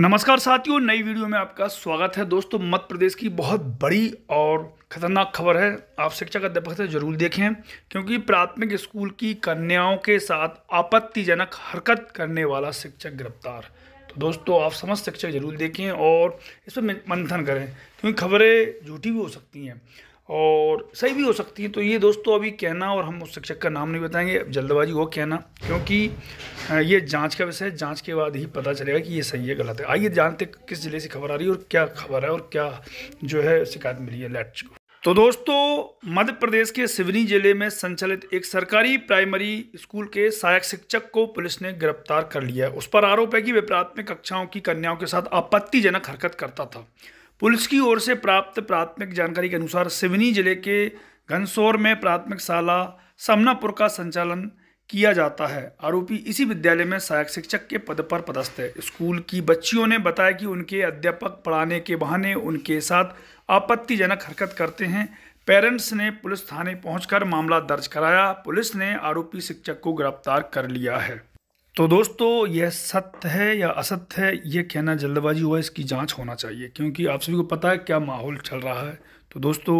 नमस्कार साथियों नई वीडियो में आपका स्वागत है दोस्तों मध्य प्रदेश की बहुत बड़ी और खतरनाक खबर है आप शिक्षक अध्यापक से जरूर देखें क्योंकि प्राथमिक स्कूल की कन्याओं के साथ आपत्तिजनक हरकत करने वाला शिक्षक गिरफ्तार तो दोस्तों आप समस्त शिक्षक जरूर देखें और इस पर मंथन करें क्योंकि खबरें झूठी भी हो सकती हैं और सही भी हो सकती है तो ये दोस्तों अभी कहना और हम उस शिक्षक का नाम नहीं बताएंगे जल्दबाजी हो कहना क्योंकि ये जांच का विषय है जांच के बाद ही पता चलेगा कि ये सही है गलत है आइए जानते किस ज़िले से खबर आ रही है और क्या खबर है और क्या जो है शिकायत मिली है लेट्स को तो दोस्तों मध्य प्रदेश के सिवनी जिले में संचालित एक सरकारी प्राइमरी स्कूल के सहायक शिक्षक को पुलिस ने गिरफ्तार कर लिया उस पर आरोप है कि वे प्राथमिक कक्षाओं की कन्याओं के साथ आपत्तिजनक हरकत करता था पुलिस की ओर से प्राप्त प्राथमिक जानकारी के अनुसार सिवनी जिले के घनसौर में प्राथमिक शाला समनापुर का संचालन किया जाता है आरोपी इसी विद्यालय में सहायक शिक्षक के पद पर पदस्थ है स्कूल की बच्चियों ने बताया कि उनके अध्यापक पढ़ाने के बहाने उनके साथ आपत्तिजनक हरकत करते हैं पेरेंट्स ने पुलिस थाने पहुंचकर मामला दर्ज कराया पुलिस ने आरोपी शिक्षक को गिरफ्तार कर लिया है तो दोस्तों यह सत्य है या असत्य है ये कहना जल्दबाजी हुआ इसकी जांच होना चाहिए क्योंकि आप सभी को पता है क्या माहौल चल रहा है तो दोस्तों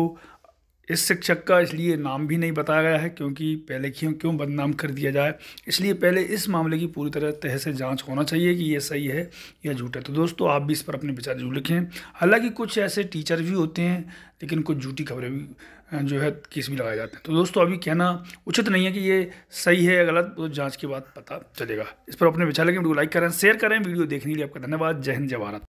इस शिक्षक का इसलिए नाम भी नहीं बताया गया है क्योंकि पहले क्यों क्यों बदनाम कर दिया जाए इसलिए पहले इस मामले की पूरी तरह तह से जांच होना चाहिए कि ये सही है या झूठ है तो दोस्तों आप भी इस पर अपने विचार जरूर लिखें हालांकि कुछ ऐसे टीचर भी होते हैं लेकिन कुछ झूठी खबरें भी जो है केस भी लगाए जाते हैं तो दोस्तों अभी कहना उचित नहीं है कि ये सही है या गलत तो जाँच के बाद पता चलेगा इस पर अपने विचार लिखें वीडियो लाइक करें शेयर करें वीडियो देखने के लिए आपका धन्यवाद जय हिंद जय भारत